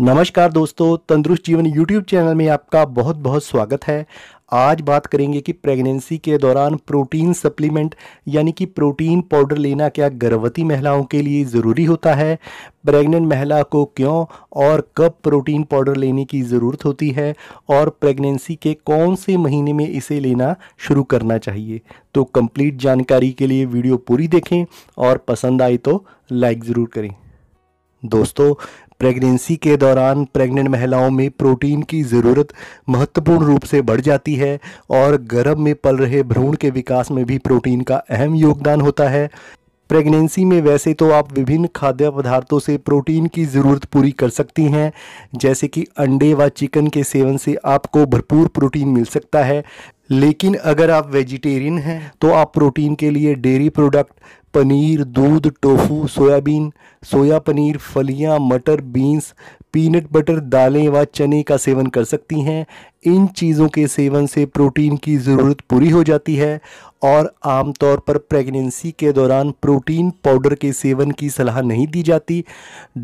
नमस्कार दोस्तों तंदुरुस्त जीवन यूट्यूब चैनल में आपका बहुत बहुत स्वागत है आज बात करेंगे कि प्रेगनेंसी के दौरान प्रोटीन सप्लीमेंट यानी कि प्रोटीन पाउडर लेना क्या गर्भवती महिलाओं के लिए ज़रूरी होता है प्रेग्नेंट महिला को क्यों और कब प्रोटीन पाउडर लेने की ज़रूरत होती है और प्रेगनेंसी के कौन से महीने में इसे लेना शुरू करना चाहिए तो कंप्लीट जानकारी के लिए वीडियो पूरी देखें और पसंद आए तो लाइक ज़रूर करें दोस्तों प्रेगनेंसी के दौरान प्रेग्नेंट महिलाओं में प्रोटीन की ज़रूरत महत्वपूर्ण रूप से बढ़ जाती है और गर्भ में पल रहे भ्रूण के विकास में भी प्रोटीन का अहम योगदान होता है प्रेगनेंसी में वैसे तो आप विभिन्न खाद्य पदार्थों से प्रोटीन की ज़रूरत पूरी कर सकती हैं जैसे कि अंडे व चिकन के सेवन से आपको भरपूर प्रोटीन मिल सकता है लेकिन अगर आप वेजिटेरियन हैं तो आप प्रोटीन के लिए डेयरी प्रोडक्ट पनीर दूध टोफू सोयाबीन सोया पनीर फलियां, मटर बीन्स पीनट बटर दालें व चने का सेवन कर सकती हैं इन चीज़ों के सेवन से प्रोटीन की ज़रूरत पूरी हो जाती है और आमतौर पर प्रेगनेंसी के दौरान प्रोटीन पाउडर के सेवन की सलाह नहीं दी जाती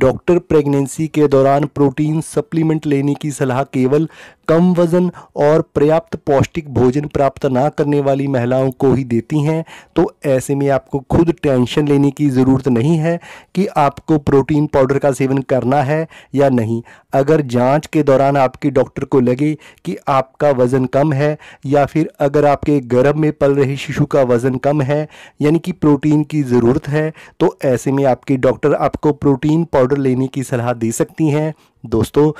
डॉक्टर प्रेगनेंसी के दौरान प्रोटीन सप्लीमेंट लेने की सलाह केवल कम वज़न और पर्याप्त पौष्टिक भोजन प्राप्त ना करने वाली महिलाओं को ही देती हैं तो ऐसे में आपको खुद टेंशन लेने की ज़रूरत नहीं है कि आपको प्रोटीन पाउडर का सेवन करना है या नहीं अगर जांच के दौरान आपके डॉक्टर को लगे कि आपका वज़न कम है या फिर अगर आपके गर्भ में पल रही शिशु का वज़न कम है यानी कि प्रोटीन की ज़रूरत है तो ऐसे में आपके डॉक्टर आपको प्रोटीन पाउडर लेने की सलाह दे सकती हैं दोस्तों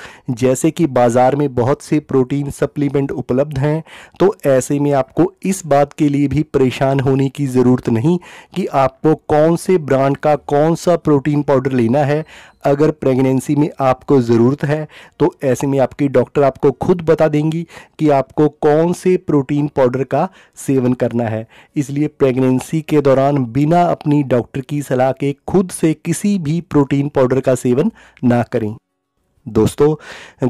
जैसे कि बाज़ार में बहुत से प्रोटीन सप्लीमेंट उपलब्ध हैं तो ऐसे में आपको इस बात के लिए भी परेशान होने की ज़रूरत नहीं कि आपको कौन से ब्रांड का कौन सा प्रोटीन पाउडर लेना है अगर प्रेगनेंसी में आपको ज़रूरत है तो ऐसे में आपकी डॉक्टर आपको खुद बता देंगी कि आपको कौन से प्रोटीन पाउडर का सेवन करना है इसलिए प्रेगनेंसी के दौरान बिना अपनी डॉक्टर की सलाह के खुद से किसी भी प्रोटीन पाउडर का सेवन ना करें दोस्तों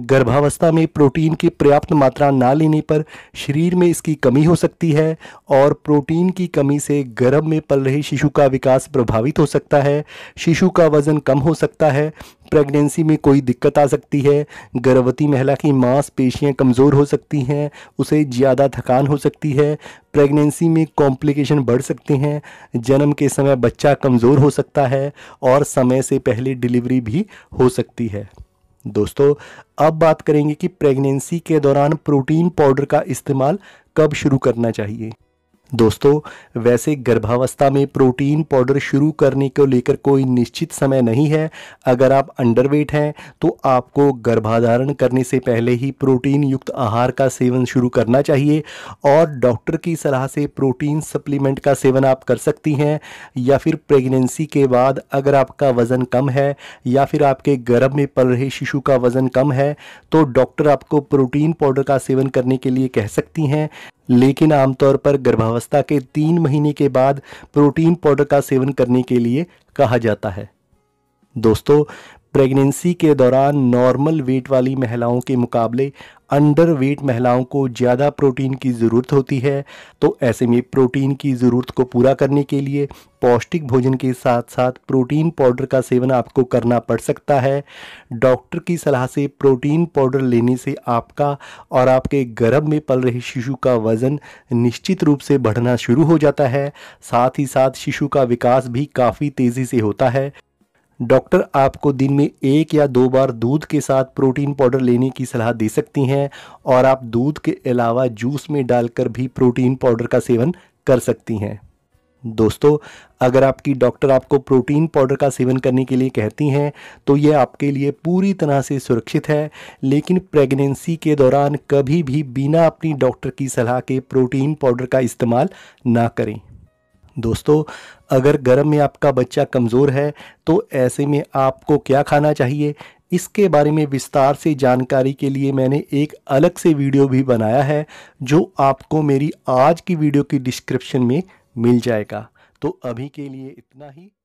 गर्भावस्था में प्रोटीन की पर्याप्त मात्रा ना लेने पर शरीर में इसकी कमी हो सकती है और प्रोटीन की कमी से गर्भ में पल रहे शिशु का विकास प्रभावित हो सकता है शिशु का वज़न कम हो सकता है प्रेगनेंसी में कोई दिक्कत आ सकती है गर्भवती महिला की मांसपेशियां कमज़ोर हो सकती हैं उसे ज़्यादा थकान हो सकती है प्रेगनेंसी में कॉम्प्लिकेशन बढ़ सकते हैं जन्म के समय बच्चा कमज़ोर हो सकता है और समय से पहले डिलीवरी भी हो सकती है दोस्तों अब बात करेंगे कि प्रेगनेंसी के दौरान प्रोटीन पाउडर का इस्तेमाल कब शुरू करना चाहिए दोस्तों वैसे गर्भावस्था में प्रोटीन पाउडर शुरू करने को लेकर कोई निश्चित समय नहीं है अगर आप अंडरवेट हैं तो आपको गर्भाधारण करने से पहले ही प्रोटीन युक्त आहार का सेवन शुरू करना चाहिए और डॉक्टर की सलाह से प्रोटीन सप्लीमेंट का सेवन आप कर सकती हैं या फिर प्रेगनेंसी के बाद अगर आपका वज़न कम है या फिर आपके गर्भ में पल रहे शिशु का वज़न कम है तो डॉक्टर आपको प्रोटीन पाउडर का सेवन करने के लिए कह सकती हैं लेकिन आमतौर पर गर्भावस्था के तीन महीने के बाद प्रोटीन पाउडर का सेवन करने के लिए कहा जाता है दोस्तों प्रेगनेंसी के दौरान नॉर्मल वेट वाली महिलाओं के मुकाबले अंडर वेट महिलाओं को ज़्यादा प्रोटीन की ज़रूरत होती है तो ऐसे में प्रोटीन की ज़रूरत को पूरा करने के लिए पौष्टिक भोजन के साथ साथ प्रोटीन पाउडर का सेवन आपको करना पड़ सकता है डॉक्टर की सलाह से प्रोटीन पाउडर लेने से आपका और आपके गर्भ में पल रहे शिशु का वज़न निश्चित रूप से बढ़ना शुरू हो जाता है साथ ही साथ शिशु का विकास भी काफ़ी तेज़ी से होता है डॉक्टर आपको दिन में एक या दो बार दूध के साथ प्रोटीन पाउडर लेने की सलाह दे सकती हैं और आप दूध के अलावा जूस में डालकर भी प्रोटीन पाउडर का सेवन कर सकती हैं दोस्तों अगर आपकी डॉक्टर आपको प्रोटीन पाउडर का सेवन करने के लिए कहती हैं तो ये आपके लिए पूरी तरह से सुरक्षित है लेकिन प्रेगनेंसी के दौरान कभी भी बिना अपनी डॉक्टर की सलाह के प्रोटीन पाउडर का इस्तेमाल ना करें दोस्तों अगर गर्म में आपका बच्चा कमज़ोर है तो ऐसे में आपको क्या खाना चाहिए इसके बारे में विस्तार से जानकारी के लिए मैंने एक अलग से वीडियो भी बनाया है जो आपको मेरी आज की वीडियो की डिस्क्रिप्शन में मिल जाएगा तो अभी के लिए इतना ही